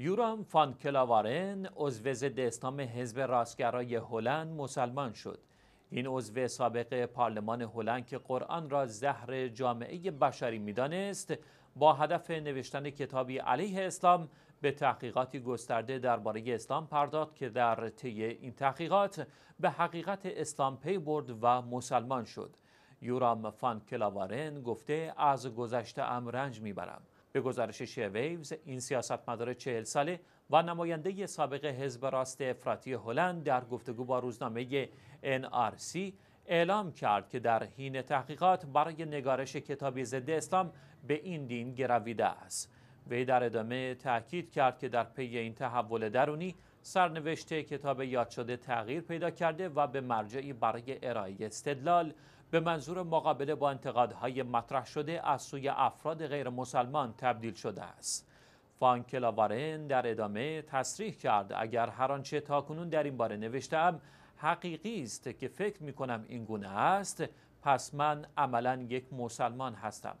یورام فان کلاوارن عضو ضد اسلام حزب راستگرای هلند مسلمان شد این عضو سابق پارلمان هلند که قرآن را زهر جامعه بشری میدانست با هدف نوشتن کتابی علیه اسلام به تحقیقاتی گسترده درباره اسلام پرداخت که در طی این تحقیقات به حقیقت اسلام پی برد و مسلمان شد یورام فان کلاوارن گفته از گذشته ام رنج میبرم به گزارش شیه ویوز این سیاستمدار چهل ساله و نماینده سابق حزب راست افراطی هلند در گفتگو با روزنامه NRC اعلام کرد که در حین تحقیقات برای نگارش کتابی ضد اسلام به این دین گرویده است وی در ادامه تاکید کرد که در پی این تحول درونی سرنوشته کتاب یاد شده تغییر پیدا کرده و به مرجعی برای ارائه استدلال به منظور مقابله با انتقادهای مطرح شده از سوی افراد غیر مسلمان تبدیل شده است. فان کلاوارن در ادامه تصریح کرد اگر هر آنچه تاکنون در این باره نوشتم حقیقی است که فکر می کنم این گونه است پس من عملا یک مسلمان هستم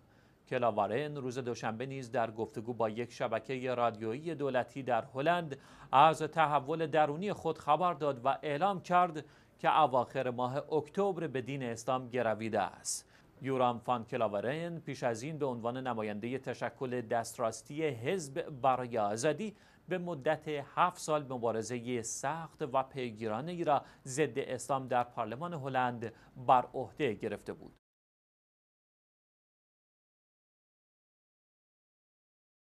کلاوارن روز دوشنبه نیز در گفتگو با یک شبکه رادیویی دولتی در هلند از تحول درونی خود خبر داد و اعلام کرد که اواخر ماه اکتبر به دین اسلام گرویده است. یورام فان کلاورن پیش از این به عنوان نماینده تشکل دستراستی حزب برای آزادی به مدت هفت سال مبارزه سخت و پیگیرانه ای را ضد اسلام در پارلمان هلند بر عهده گرفته بود.